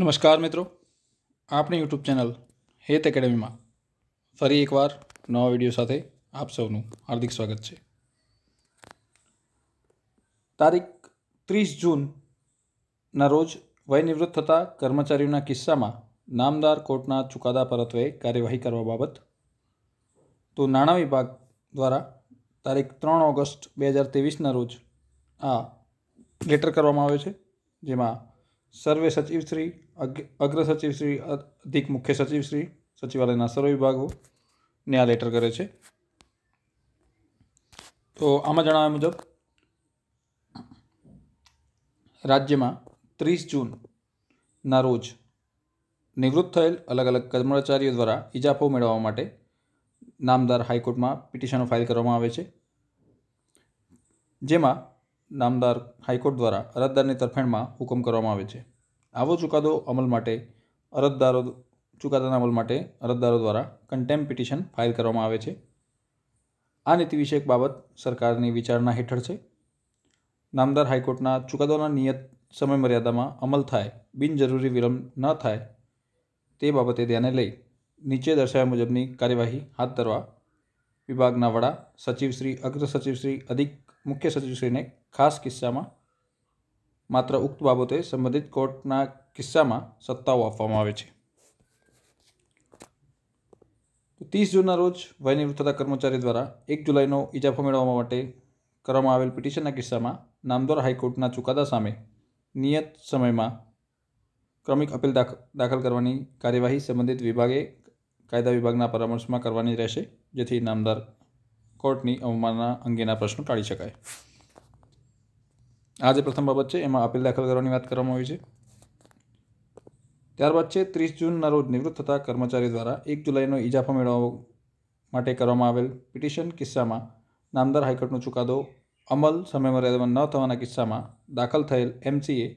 નમસ્કાર મિત્રો આપણી યુટ્યુબ ચેનલ હેત એકેડેમીમાં ફરી એકવાર નવા વિડીયો સાથે આપ સૌનું હાર્દિક સ્વાગત છે તારીખ ત્રીસ જૂનના રોજ વયનિવૃત્ત થતા કર્મચારીઓના કિસ્સામાં નામદાર કોર્ટના ચુકાદા પરત્વે કાર્યવાહી કરવા બાબત તો નાણાં વિભાગ દ્વારા તારીખ ત્રણ ઓગસ્ટ બે હજાર ત્રેવીસના રોજ આ લેટર કરવામાં આવ્યો છે જેમાં સર્વે સચિવ સચિવશ્રી અગ્ર સચિવ શ્રી અધિક મુખ્ય સચિવ શ્રી સચિવાલયના સર્વ વિભાગોને આ લેટર કરે છે તો આમાં જણાવ્યા મુજબ રાજ્યમાં ત્રીસ જૂનના રોજ નિવૃત્ત થયેલ અલગ અલગ કર્મચારીઓ દ્વારા ઇજાફો મેળવવા માટે નામદાર હાઈકોર્ટમાં પિટિશનો ફાઇલ કરવામાં આવે છે જેમાં નામદાર હાઈકોર્ટ દ્વારા અરજદારની તરફેણમાં હુકમ કરવામાં આવે છે આવો ચુકાદો અમલ માટે અરજદારો ચુકાદાના અમલ માટે અરજદારો દ્વારા કન્ટેમ્પ પિટિશન ફાઇલ કરવામાં આવે છે આ નીતિ વિષયક બાબત સરકારની વિચારણા હેઠળ છે નામદાર હાઈકોર્ટના ચુકાદોના નિયત સમયમર્યાદામાં અમલ થાય બિનજરૂરી વિલંબ ન થાય તે બાબતે ધ્યાને લઈ નીચે દર્શાવ્યા મુજબની કાર્યવાહી હાથ ધરવા વિભાગના વડા સચિવશ્રી અગ્ર સચિવશ્રી અધિક મુખ્ય સચિવશ્રીને ખાસ કિસ્સામાં માત્ર ઉક્ત બાબતે સંબંધિત કોર્ટના કિસ્સામાં સત્તાઓ આપવામાં આવે છે ત્રીસ જૂનના રોજ વયનિવૃત્ત થતા કર્મચારી દ્વારા એક જુલાઈનો ઇજાફો મેળવવા માટે કરવામાં આવેલ પિટિશનના કિસ્સામાં નામદોર હાઈકોર્ટના ચુકાદા સામે નિયત સમયમાં ક્રમિક અપીલ દાખલ કરવાની કાર્યવાહી સંબંધિત વિભાગે કાયદા વિભાગના પરામર્શમાં કરવાની રહેશે જેથી નામદાર કોર્ટની અવમાનના અંગેના પ્રશ્નો ટાળી શકાય આ જે પ્રથમ બાબત છે એમાં અપીલ દાખલ કરવાની વાત કરવામાં આવી છે ત્યારબાદ છે ત્રીસ જૂનના રોજ નિવૃત્ત થતા કર્મચારી દ્વારા એક જુલાઈનો ઇજાફો મેળવવા માટે કરવામાં આવેલ પિટિશન કિસ્સામાં નામદાર હાઈકોર્ટનો ચુકાદો અમલ સમયમર્યાદામાં ન થવાના કિસ્સામાં દાખલ થયેલ એમસીએ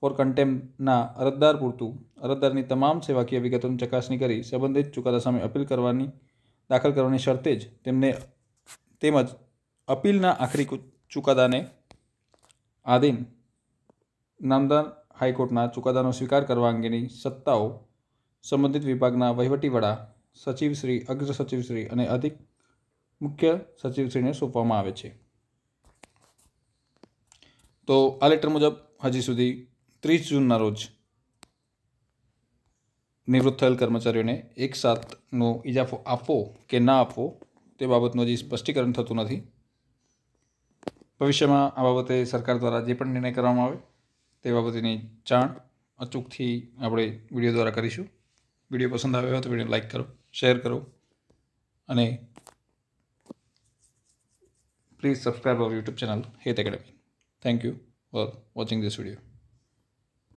ફોર કન્ટેમ્પના અરજદાર પૂરતું અરજદારની તમામ સેવાકીય વિગતોની ચકાસણી કરી સંબંધિત ચુકાદા સામે અપીલ કરવાની દાખલ કરવાની શરતે જ તેમને તેમજ અપીલના આખરી ચુકાદાને આધીન નામદાર હાઈકોર્ટના ચુકાદાનો સ્વીકાર કરવા અંગેની સત્તાઓ સંબંધિત વિભાગના વહીવટી વડા સચિવશ્રી અગ્ર સચિવશ્રી અને અધિક મુખ્ય સચિવશ્રીને સોંપવામાં આવે છે તો આ લેટર મુજબ હજી સુધી ત્રીસ જૂનના રોજ નિવૃત્ત થયેલ કર્મચારીઓને એક સાથનો ઇજાફો આપવો કે ના આપવો તે બાબતનું હજી સ્પષ્ટીકરણ થતું નથી ભવિષ્યમાં આ બાબતે સરકાર દ્વારા જે પણ નિર્ણય કરવામાં આવે તે બાબતેની જાણ અચૂકથી આપણે વિડીયો દ્વારા કરીશું વિડીયો પસંદ આવ્યો હોય તો વિડીયો લાઇક કરો શેર કરો અને please subscribe our YouTube channel Het academy thank you for watching this video.